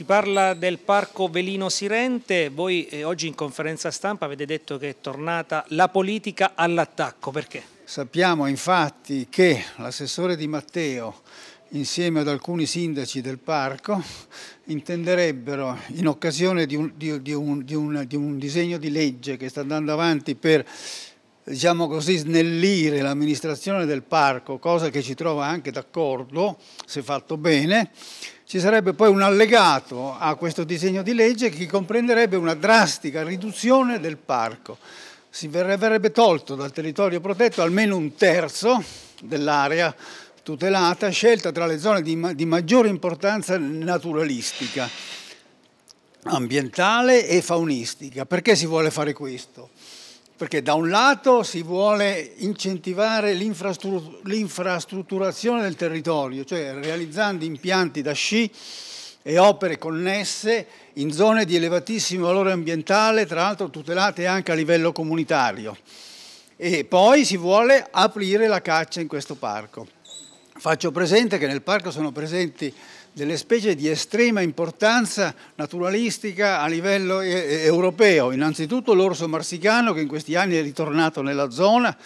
Si parla del parco Velino Sirente, voi eh, oggi in conferenza stampa avete detto che è tornata la politica all'attacco, perché? Sappiamo infatti che l'assessore Di Matteo insieme ad alcuni sindaci del parco intenderebbero in occasione di un, di, di un, di un, un disegno di legge che sta andando avanti per diciamo così, snellire l'amministrazione del parco, cosa che ci trova anche d'accordo, se fatto bene, ci sarebbe poi un allegato a questo disegno di legge che comprenderebbe una drastica riduzione del parco. Si verrebbe tolto dal territorio protetto almeno un terzo dell'area tutelata, scelta tra le zone di, ma di maggiore importanza naturalistica, ambientale e faunistica. Perché si vuole fare questo? perché da un lato si vuole incentivare l'infrastrutturazione del territorio, cioè realizzando impianti da sci e opere connesse in zone di elevatissimo valore ambientale, tra l'altro tutelate anche a livello comunitario. E poi si vuole aprire la caccia in questo parco. Faccio presente che nel parco sono presenti delle specie di estrema importanza naturalistica a livello eh, eh, europeo, innanzitutto l'orso marsicano che in questi anni è ritornato nella zona